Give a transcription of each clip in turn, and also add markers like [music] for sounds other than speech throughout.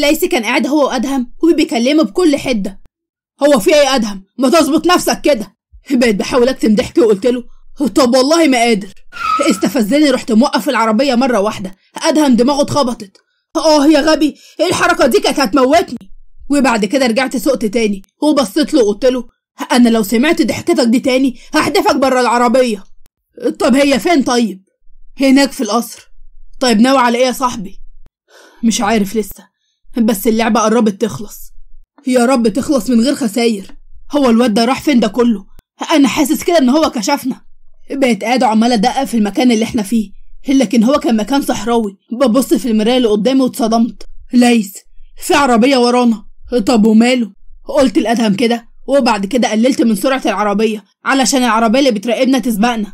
ليسي كان قاعد هو وأدهم وبيكلمه بكل حدة هو في إيه أدهم ما تظبط نفسك كده بقيت بحاول أكتم ضحكي وقلت له طب والله ما قادر استفزني رحت موقف العربية مرة واحدة أدهم دماغه اتخبطت آه يا غبي إيه الحركة دي كانت هتموتني وبعد كده رجعت سقت تاني وبصيت له وقلت له أنا لو سمعت ضحكتك دي تاني هحدفك بره العربية طب هي فين طيب؟ هناك في القصر طيب ناوي على إيه يا صاحبي؟ مش عارف لسه بس اللعبة قربت تخلص يا رب تخلص من غير خساير هو الواد ده راح فين ده كله أنا حاسس كده إن هو كشفنا بقت قاعدة عمالة أدقق في المكان اللي إحنا فيه لكن هو كان مكان صحراوي ببص في المراية اللي قدامي واتصدمت ليس في عربية ورانا طب وماله قلت الأدهم كده وبعد كده قللت من سرعة العربية علشان العربية اللي بتراقبنا تسبقنا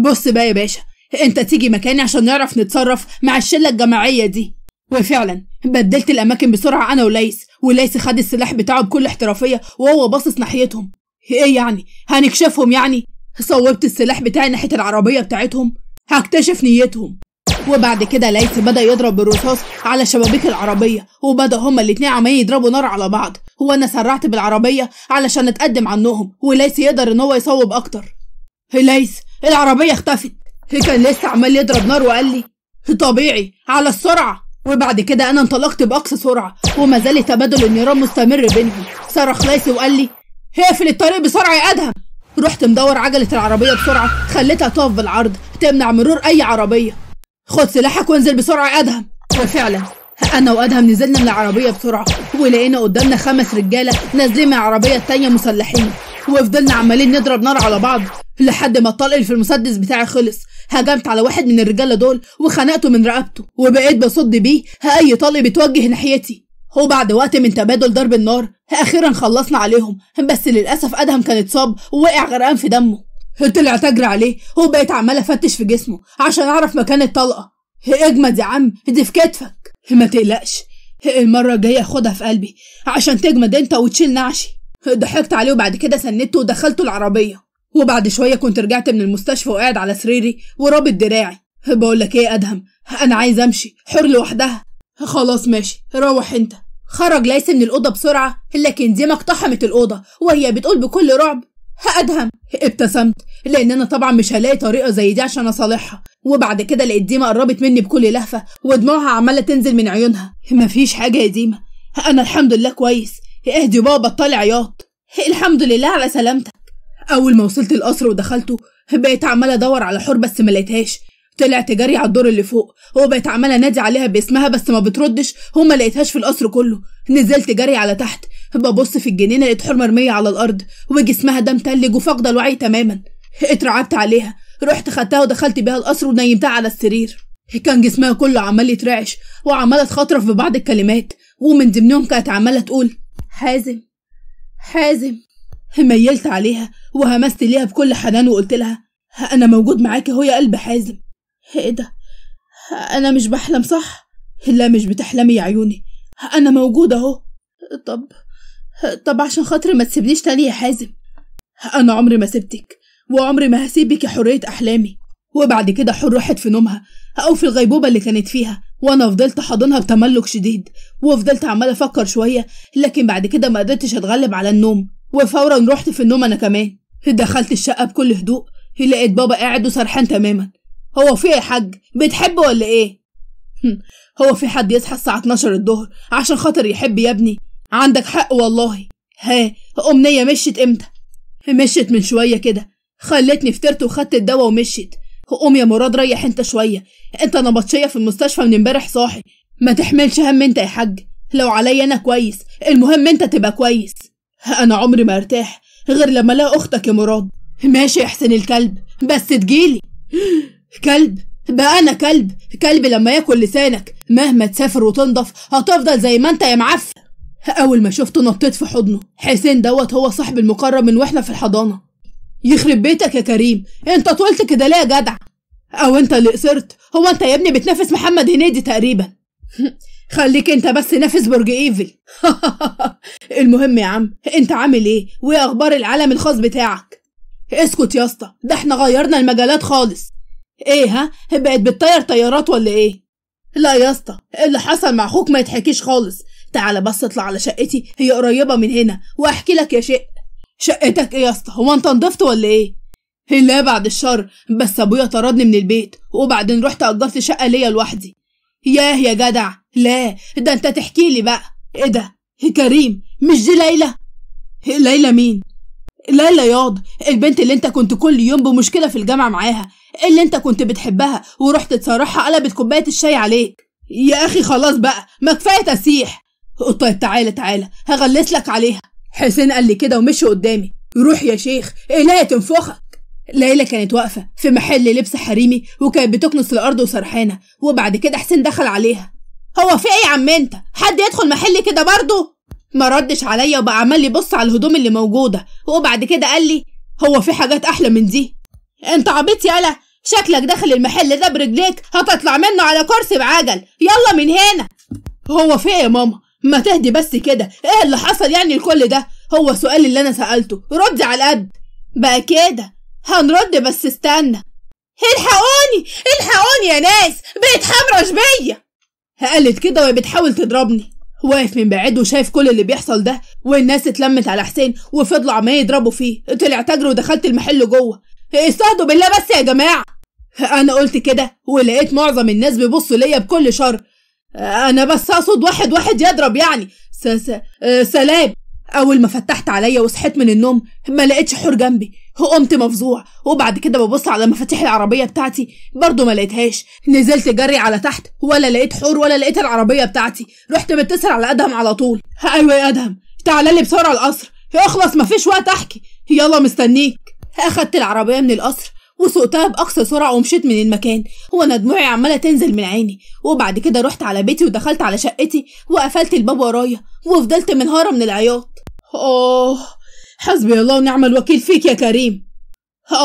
بص بقى يا باشا انت تيجي مكاني عشان نعرف نتصرف مع الشلة الجماعية دي وفعلا بدلت الأماكن بسرعة أنا وليس وليس خد السلاح بتاعه بكل احترافية وهو باصص ناحيتهم إيه يعني هنكشفهم يعني صوبت السلاح بتاعي ناحية العربية بتاعتهم هكتشف نيتهم وبعد كده ليس بدأ يضرب بالرصاص على شبابيك العربية وبدأ هما الاتنين عمالين يضربوا نار على بعض وأنا سرعت بالعربية علشان أتقدم عنهم وليس يقدر إن هو يصوب أكتر ليس العربية اختفت هي كان لسه عمال يضرب نار وقال لي طبيعي على السرعة وبعد كده أنا انطلقت بأقصى سرعة وما زال تبادل النيران مستمر بينهم صرخ ليسي وقال لي اقفل الطريق بسرعة يا أدهم رحت مدور عجلة العربية بسرعة خليتها تقف بالعرض تمنع مرور أي عربية خد سلاحك وانزل بسرعة يا أدهم وفعلا أنا وأدهم نزلنا من العربية بسرعة ولقينا قدامنا خمس رجالة نازلين من العربية التانية مسلحين وفضلنا عمالين نضرب نار على بعض لحد ما الطلق اللي في المسدس بتاعي خلص هجمت على واحد من الرجاله دول وخنقته من رقبته وبقيت بصد بيه اي طلق بيتوجه ناحيتي وبعد وقت من تبادل ضرب النار اخيرا خلصنا عليهم بس للاسف ادهم كان اتصاب ووقع غرقان في دمه طلع تجري عليه وبقيت عماله افتش في جسمه عشان اعرف مكان الطلقه اجمد يا عم دي في كتفك ما تقلقش المره الجايه خدها في قلبي عشان تجمد انت وتشيل نعشي ضحكت عليه وبعد كده سندته ودخلته العربيه وبعد شوية كنت رجعت من المستشفى وقاعد على سريري ورابط دراعي بقول لك ايه يا ادهم انا عايز امشي حر لوحدها خلاص ماشي روح انت خرج ليس من الأوضة بسرعة لكن ديما اقتحمت الأوضة وهي بتقول بكل رعب ادهم ابتسمت لأن أنا طبعا مش هلاقي طريقة زي دي عشان أصالحها وبعد كده لقيت ديما قربت مني بكل لهفة ودموعها عمالة تنزل من عيونها مفيش حاجة يا ديما أنا الحمد لله كويس اهدي بابا طالع عياط الحمد لله على سلامتك اول ما وصلت القصر ودخلته بقيت عماله ادور على حور بس ملقيتهاش طلعت جري على الدور اللي فوق وبقت عماله نادي عليها باسمها بس ما بتردش وما لقيتهاش في القصر كله نزلت جري على تحت ببص في الجنينه لقيت حور مرميه على الارض وجسمها ده متلج وفاقده الوعي تماما اترعبت عليها رحت خدتها ودخلت بيها القصر ونيمتها على السرير كان جسمها كله عمال يترعش وعماله تخاطرف ببعض الكلمات ومن ضمنهم كانت عماله تقول حازم حازم ميلت عليها وهمست ليها بكل حنان وقلت لها أنا موجود معاك أهو يا قلب حازم إيه ده؟ أنا مش بحلم صح؟ لا مش بتحلمي يا عيوني أنا موجود أهو طب طب عشان خاطر ما تسيبنيش تاني يا حازم أنا عمري ما سبتك وعمري ما هسيبك يا حرية أحلامي وبعد كده حر راحت في نومها أو في الغيبوبة اللي كانت فيها وأنا فضلت حاضنها بتملك شديد وفضلت عمال أفكر شوية لكن بعد كده ما قدرتش أتغلب على النوم وفورا رحت في النوم انا كمان دخلت الشقه بكل هدوء لقيت بابا قاعد وسرحان تماما هو في ايه يا حاج بتحب ولا ايه هو في حد يصحى الساعه 12 الظهر عشان خاطر يحب يا ابني عندك حق والله ها امنيه مشيت امتى مشيت من شويه كده خلتني فطرت وخدت الدواء ومشيت قوم يا مراد ريح انت شويه انت نبطشيه في المستشفى من امبارح صاحي ما تحملش هم انت يا حاج لو عليا انا كويس المهم انت تبقى كويس أنا عمري ما أرتاح غير لما ألاقي أختك يا مراد ماشي يا حسين الكلب بس تجيلي كلب بقى أنا كلب كلب لما ياكل لسانك مهما تسافر وتنضف هتفضل زي ما أنت يا معفن أول ما شفته نطيت في حضنه حسين دوت هو صاحب المقرب من وإحنا في الحضانة يخرب بيتك يا كريم أنت طولت كده ليه يا جدع أو أنت اللي قصرت هو أنت يا ابني بتنافس محمد هنيدي تقريبا خليك انت بس نافس برج ايفل [laughs] المهم يا عم انت عامل ايه وايه اخبار العالم الخاص بتاعك اسكت يا اسطى ده احنا غيرنا المجالات خالص ايه ها بقت بتطير طيارات ولا ايه لا يا اسطى اللي حصل مع اخوك ما يتحكيش خالص تعالى بس اطلع على شقتي هي قريبه من هنا واحكي لك يا شق شقتك ايه يا اسطى هو انت نضفت ولا ايه لا بعد الشر بس ابويا طردني من البيت وبعدين رحت اجرت شقه ليا لوحدي ياه يا جدع لا ده انت تحكي لي بقى ايه ده كريم مش دي ليلى ليلى مين ليلى ياض البنت اللي انت كنت كل يوم بمشكله في الجامعه معاها اللي انت كنت بتحبها ورحت تصارحها قلبت كوبايه الشاي عليك يا اخي خلاص بقى ما كفايه تسيح طيب تعالى تعالى هغلس لك عليها حسين قال لي كده ومشي قدامي روح يا شيخ الهي ايه تنفخك ليلى كانت واقفة في محل لبس حريمي وكانت بتكنس الأرض وسرحانة وبعد كده حسين دخل عليها هو في ايه يا عم انت حد يدخل محلي كده برضه ما ردش عليا وبقى عمال يبص على الهدوم اللي موجودة وبعد كده قال لي هو في حاجات أحلى من دي انت عبيط يالا شكلك داخل المحل ده برجليك هتطلع منه على كرسي بعجل يلا من هنا هو في ايه يا ماما ما تهدي بس كده ايه اللي حصل يعني الكل ده هو السؤال اللي انا سألته ردي على القد بقى كده هنرد بس استنى الحقوني الحقوني يا ناس بقت حمرش بيا قالت كده وهي بتحاول تضربني واقف من بعيد وشايف كل اللي بيحصل ده والناس اتلمت على حسين وفضلوا عمال يضربوا فيه طلع تاجر ودخلت المحل جوه استهدوا بالله بس يا جماعه انا قلت كده ولقيت معظم الناس بيبصوا ليا بكل شر انا بس اقصد واحد واحد يضرب يعني س س آه، سلام اول ما فتحت عليا وصحيت من النوم ما لقيتش حور جنبي وقمت مفزوع وبعد كده ببص على مفاتيح العربيه بتاعتي برضه ما لقيتهاش نزلت جري على تحت ولا لقيت حور ولا لقيت العربيه بتاعتي رحت متصل على ادهم على طول ايوه يا ادهم تعالى لي بسرعه القصر اخلص مفيش وقت احكي يلا مستنيك اخدت العربيه من القصر وسوقتها باقصى سرعه ومشيت من المكان وأنا دموعي عماله تنزل من عيني وبعد كده رحت على بيتي ودخلت على شقتي وقفلت الباب ورايا وفضلت منهاره من العياط آه حسبي الله ونعم الوكيل فيك يا كريم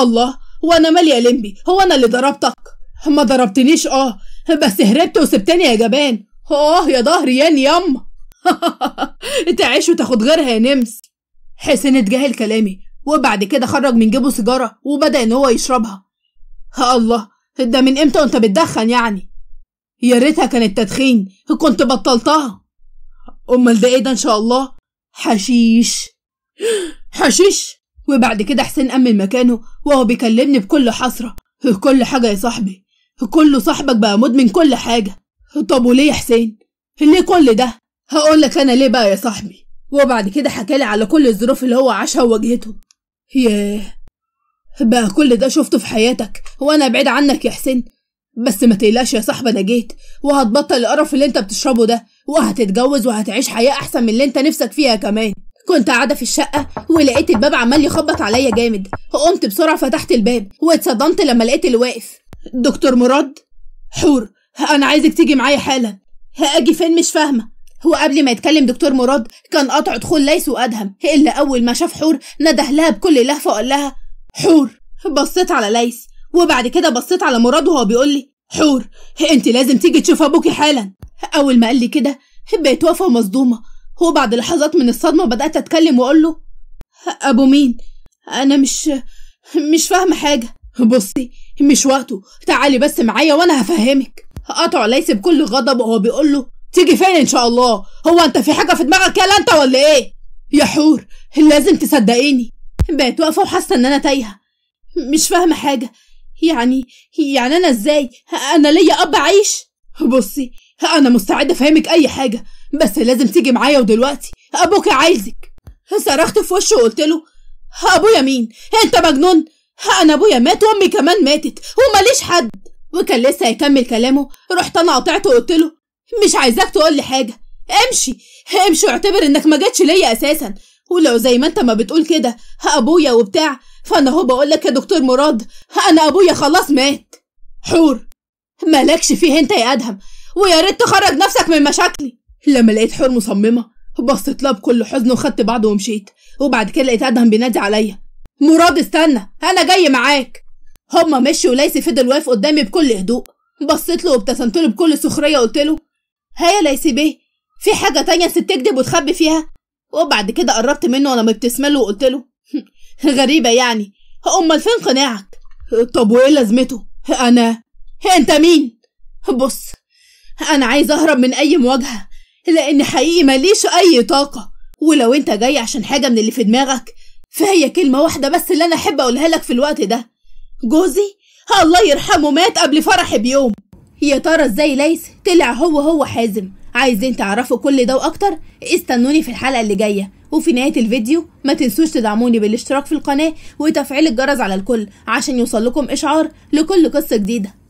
الله هو انا مالي يا لمبي هو انا اللي ضربتك ما ضربتنيش اه بس هربت وسبتني يا جبان اه يا ظهري يا يم [laughs] تعيش وتاخد غيرها يا نمس حسين اتجاهل كلامي وبعد كده خرج من جيبه سيجارة وبدأ إن هو يشربها ها الله ده من إمتى وأنت بتدخن يعني يا ريتها كانت تدخين كنت بطلتها أمال ده إيه ده إن شاء الله حشيش حشيش وبعد كده حسين أمن مكانه وهو بيكلمني بكل حسرة كل حاجة يا صاحبي كله صاحبك بقى مدمن كل حاجة طب وليه يا حسين ليه كل ده هقول لك أنا ليه بقى يا صاحبي وبعد كده حكالي على كل الظروف اللي هو عاشها وواجهته ياه بقى كل ده شفته في حياتك وانا بعيد عنك يا حسين بس ما تقلقش يا صاحبي انا جيت وهتبطل القرف اللي انت بتشربه ده وهتتجوز وهتعيش حياه احسن من اللي انت نفسك فيها كمان كنت قاعدة في الشقة ولقيت الباب عمال يخبط عليا جامد قمت بسرعة فتحت الباب واتصدمت لما لقيت اللي واقف دكتور مراد حور أنا عايزك تيجي معايا حالا هاجي فين مش فاهمة هو قبل ما يتكلم دكتور مراد كان قطع دخول ليس وأدهم إلا أول ما شاف حور نده لها بكل لهفة وقال لها حور بصيت على ليس وبعد كده بصيت على مراد وهو بيقول لي حور انت لازم تيجي تشوف ابوكي حالا اول ما قال لي كده بقيت واقفه ومصدومه وبعد لحظات من الصدمه بدات اتكلم واقول له ابو مين انا مش مش فاهمه حاجه بصي مش وقته تعالي بس معايا وانا هفهمك قطع ليس بكل غضب وهو بيقول له تيجي فين ان شاء الله هو انت في حاجه في دماغك يا انت ولا ايه يا حور لازم تصدقيني بقت واقفه وحاسه ان انا تايهه مش فاهمه حاجه يعني يعني انا ازاي انا ليا اب عايش بصي انا مستعده افهمك اي حاجه بس لازم تيجي معايا ودلوقتي ابوك عايزك صرخت في وشه وقلت له ابويا مين انت مجنون انا ابويا مات وامي كمان ماتت وماليش حد وكان لسه هيكمل كلامه رحت انا قطعته وقلت له مش عايزاك تقول لي حاجه امشي امشي واعتبر انك ما جاتش ليا اساسا ولو زي ما انت ما بتقول كده ابويا وبتاع فانا اهو بقول لك يا دكتور مراد انا ابويا خلاص مات حور مالكش فيه انت يا ادهم ويا ريت تخرج نفسك من مشاكلي لما لقيت حور مصممه بصيت لها بكل حزن وخدت بعضه ومشيت وبعد كده لقيت ادهم بينادي عليا مراد استنى انا جاي معاك هما مشوا وليسي فضل واقف قدامي بكل هدوء بصيت له وابتسمت له بكل سخريه قلت له هيا ليس بيه في حاجة تانية ست تكدب وتخبي فيها وبعد كده قربت منه وانا مبتسمله وقلت له غريبة يعني امال فين قناعك طب وايه لازمته انا انت مين بص انا عايز اهرب من اي مواجهة لان حقيقي ماليش اي طاقة ولو انت جاي عشان حاجة من اللي في دماغك فهي كلمة واحدة بس اللي انا احب اقولها لك في الوقت ده جوزي الله يرحمه مات قبل فرحي بيوم يا ترى ازاي ليس طلع هو هو حازم عايزين تعرفوا كل ده واكتر استنوني في الحلقه اللي جايه وفي نهايه الفيديو ما تنسوش تدعموني بالاشتراك في القناه وتفعيل الجرس على الكل عشان يوصل لكم اشعار لكل قصه جديده